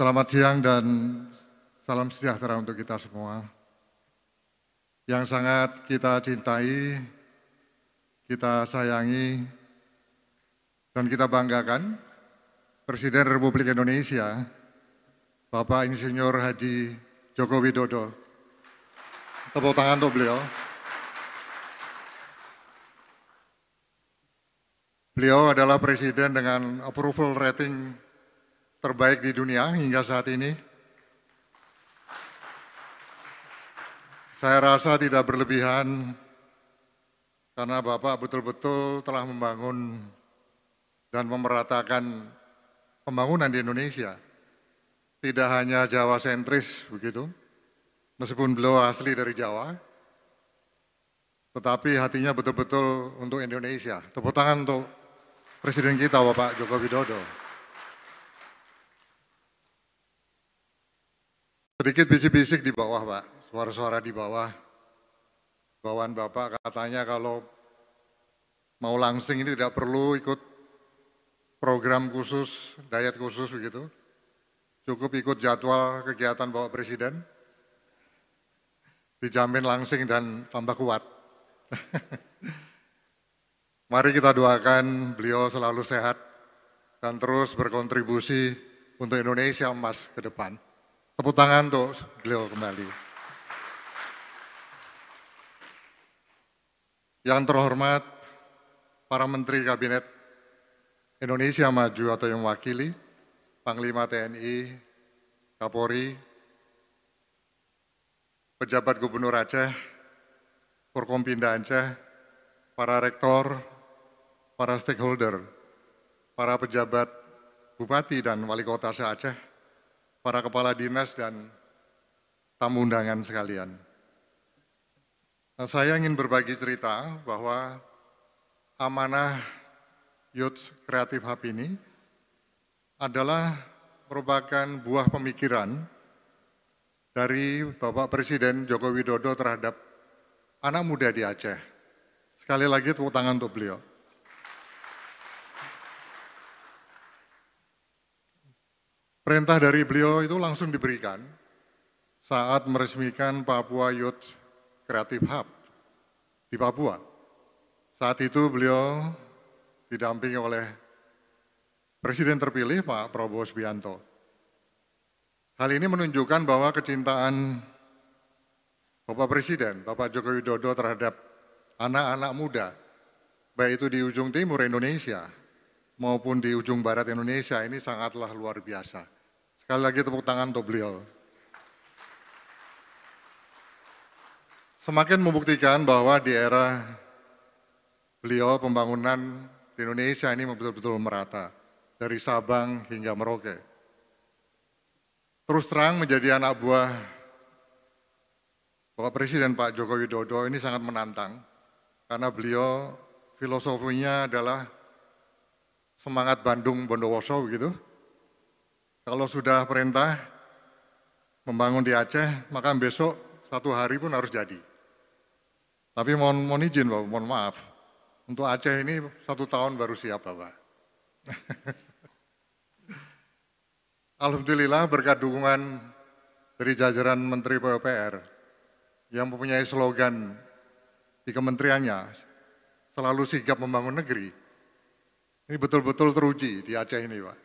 Selamat siang dan salam sejahtera untuk kita semua. Yang sangat kita cintai, kita sayangi, dan kita banggakan Presiden Republik Indonesia, Bapak Insinyur Haji Joko Widodo. Tepuk tangan untuk beliau. Beliau adalah presiden dengan approval rating terbaik di dunia hingga saat ini. Saya rasa tidak berlebihan karena Bapak betul-betul telah membangun dan memeratakan pembangunan di Indonesia. Tidak hanya Jawa sentris begitu, meskipun beliau asli dari Jawa, tetapi hatinya betul-betul untuk Indonesia. Tepuk tangan untuk Presiden kita Bapak Joko Widodo. Sedikit bisik-bisik di bawah Pak, suara-suara di bawah. Bawaan Bapak katanya kalau mau langsing ini tidak perlu ikut program khusus, diet khusus begitu. Cukup ikut jadwal kegiatan Bapak Presiden. Dijamin langsing dan tambah kuat. Mari kita doakan beliau selalu sehat dan terus berkontribusi untuk Indonesia emas ke depan. Tepuk tangan untuk beliau kembali. Yang terhormat para Menteri Kabinet Indonesia Maju atau yang mewakili, Panglima TNI, Kapolri, pejabat Gubernur Aceh, Forkompinda Aceh, para rektor, para stakeholder, para pejabat bupati dan wali kota aceh para kepala dinas dan tamu undangan sekalian. Nah, saya ingin berbagi cerita bahwa amanah Youth Creative Hub ini adalah merupakan buah pemikiran dari Bapak Presiden Joko Widodo terhadap anak muda di Aceh. Sekali lagi tepuk tangan untuk beliau. Perintah dari beliau itu langsung diberikan saat meresmikan Papua Youth Creative Hub di Papua. Saat itu beliau didampingi oleh Presiden terpilih Pak Prabowo Subianto. Hal ini menunjukkan bahwa kecintaan Bapak Presiden, Bapak Joko Widodo terhadap anak-anak muda, baik itu di ujung timur Indonesia maupun di ujung barat Indonesia ini sangatlah luar biasa. Sekali lagi tepuk tangan untuk beliau. Semakin membuktikan bahwa di era beliau pembangunan di Indonesia ini betul-betul merata. Dari Sabang hingga Merauke. Terus terang menjadi anak buah Bapak Presiden Pak Joko Widodo ini sangat menantang. Karena beliau filosofinya adalah semangat Bandung Bondowoso begitu kalau sudah perintah membangun di Aceh, maka besok satu hari pun harus jadi. Tapi mohon, mohon izin Bapak, mohon maaf. Untuk Aceh ini satu tahun baru siap Bapak. Alhamdulillah berkat dukungan dari jajaran Menteri PUPR yang mempunyai slogan di kementeriannya selalu sigap membangun negeri. Ini betul-betul teruji di Aceh ini Pak.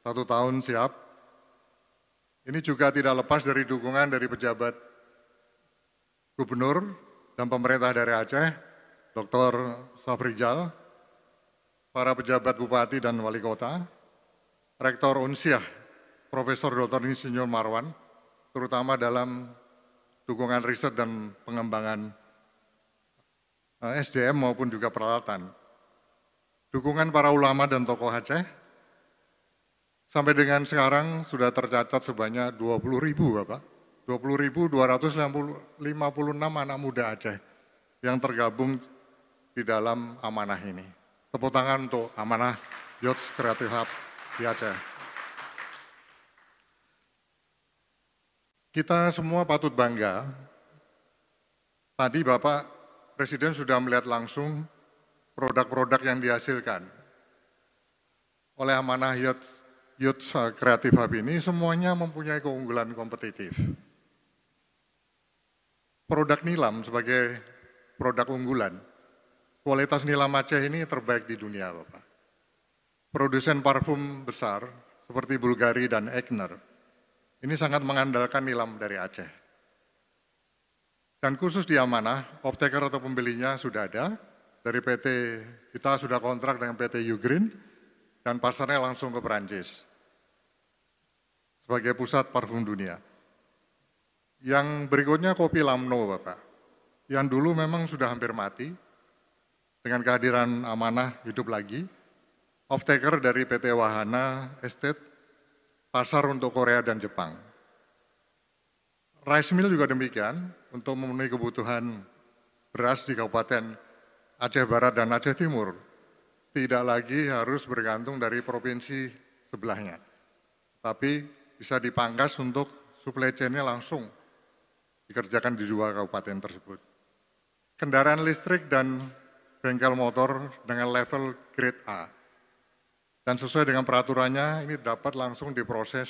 Satu tahun siap. Ini juga tidak lepas dari dukungan dari pejabat gubernur dan pemerintah dari Aceh, Dr. Safrijal, para pejabat bupati dan wali kota, Rektor Unsiah, Profesor Dr. Insinyur Marwan, terutama dalam dukungan riset dan pengembangan eh, SDM maupun juga peralatan. Dukungan para ulama dan tokoh Aceh, Sampai dengan sekarang sudah tercatat sebanyak 20 ribu Bapak. 20.256 anak muda Aceh yang tergabung di dalam amanah ini. Tepuk tangan untuk amanah Yots Creative Hub di Aceh. Kita semua patut bangga. Tadi Bapak Presiden sudah melihat langsung produk-produk yang dihasilkan oleh amanah Yots Youth Creative Hub ini semuanya mempunyai keunggulan kompetitif. Produk Nilam sebagai produk unggulan, kualitas Nilam Aceh ini terbaik di dunia Bapak. Produsen parfum besar seperti Bulgari dan Egner, ini sangat mengandalkan nilam dari Aceh. Dan khusus di amanah, optaker atau pembelinya sudah ada, dari PT, kita sudah kontrak dengan PT Ugreen, dan pasarnya langsung ke Perancis sebagai pusat parfum dunia. Yang berikutnya kopi Lamno Bapak, yang dulu memang sudah hampir mati, dengan kehadiran amanah hidup lagi, off taker dari PT Wahana Estate, pasar untuk Korea dan Jepang. Rice mill juga demikian, untuk memenuhi kebutuhan beras di Kabupaten Aceh Barat dan Aceh Timur, tidak lagi harus bergantung dari provinsi sebelahnya. Tapi bisa dipangkas untuk supply chain-nya langsung dikerjakan di dua kabupaten tersebut. Kendaraan listrik dan bengkel motor dengan level grade A. Dan sesuai dengan peraturannya, ini dapat langsung diproses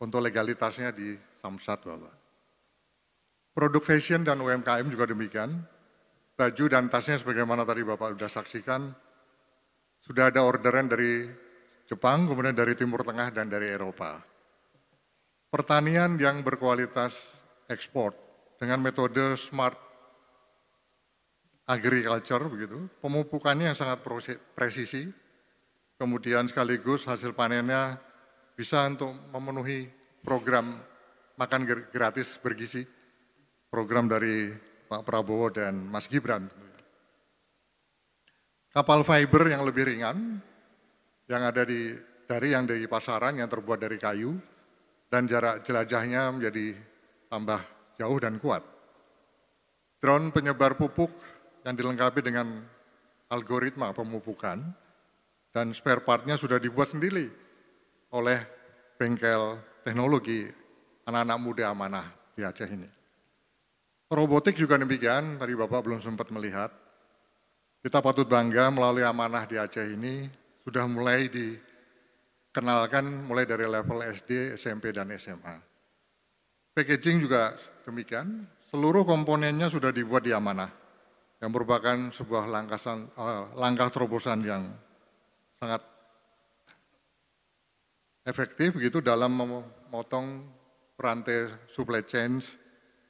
untuk legalitasnya di Samsat, Bapak. Produk fashion dan UMKM juga demikian. Baju dan tasnya sebagaimana tadi Bapak sudah saksikan, sudah ada orderan dari Jepang, kemudian dari Timur Tengah dan dari Eropa pertanian yang berkualitas ekspor dengan metode smart agriculture begitu, pemupukannya yang sangat presisi, kemudian sekaligus hasil panennya bisa untuk memenuhi program makan gratis bergizi, program dari Pak Prabowo dan Mas Gibran. Kapal fiber yang lebih ringan, yang ada di dari yang dari pasaran yang terbuat dari kayu, dan jarak jelajahnya menjadi tambah jauh dan kuat. Drone penyebar pupuk yang dilengkapi dengan algoritma pemupukan dan spare partnya sudah dibuat sendiri oleh bengkel teknologi anak-anak muda amanah di Aceh ini. Robotik juga demikian, tadi Bapak belum sempat melihat. Kita patut bangga melalui amanah di Aceh ini sudah mulai di kenalkan mulai dari level SD, SMP, dan SMA. Packaging juga demikian, seluruh komponennya sudah dibuat di amanah, yang merupakan sebuah langkasan, eh, langkah terobosan yang sangat efektif begitu dalam memotong rantai supply chain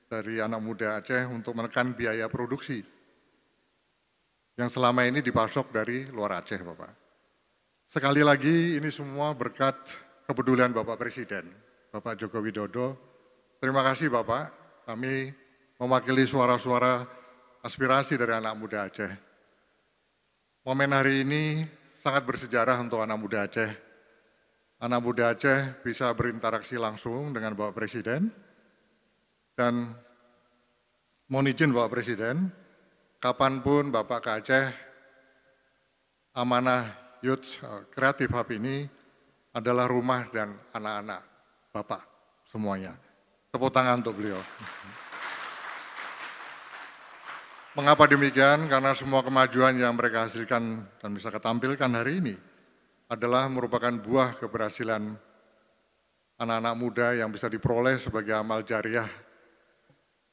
dari anak muda Aceh untuk menekan biaya produksi yang selama ini dipasok dari luar Aceh Bapak. Sekali lagi ini semua berkat kepedulian Bapak Presiden, Bapak Joko Widodo. Terima kasih Bapak, kami mewakili suara-suara aspirasi dari anak muda Aceh. Momen hari ini sangat bersejarah untuk anak muda Aceh. Anak muda Aceh bisa berinteraksi langsung dengan Bapak Presiden. Dan mohon izin Bapak Presiden, kapanpun Bapak ke Aceh, amanah Youth eh, Creative Hub ini adalah rumah dan anak-anak Bapak semuanya. Tepuk tangan untuk beliau. Mengapa demikian? Karena semua kemajuan yang mereka hasilkan dan bisa ketampilkan hari ini adalah merupakan buah keberhasilan anak-anak muda yang bisa diperoleh sebagai amal jariah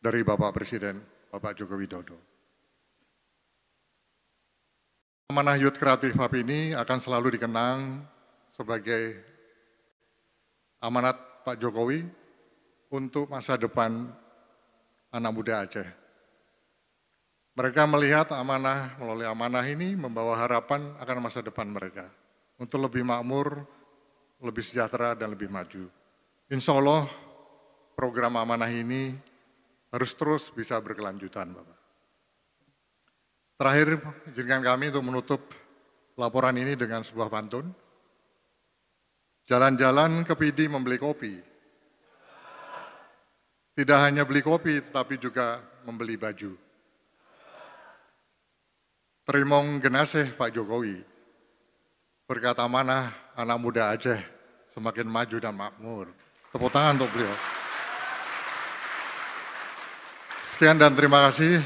dari Bapak Presiden, Bapak Joko Widodo. Amanah Youth Creative Hub ini akan selalu dikenang sebagai amanat Pak Jokowi untuk masa depan anak muda Aceh. Mereka melihat amanah, melalui amanah ini membawa harapan akan masa depan mereka untuk lebih makmur, lebih sejahtera, dan lebih maju. Insya Allah program amanah ini harus terus bisa berkelanjutan Bapak. Terakhir, izinkan kami untuk menutup laporan ini dengan sebuah pantun. Jalan-jalan ke PD membeli kopi. Tidak hanya beli kopi, tetapi juga membeli baju. Terimong genaseh Pak Jokowi. Berkata mana anak muda Aceh semakin maju dan makmur. Tepuk tangan untuk beliau. Sekian dan terima kasih.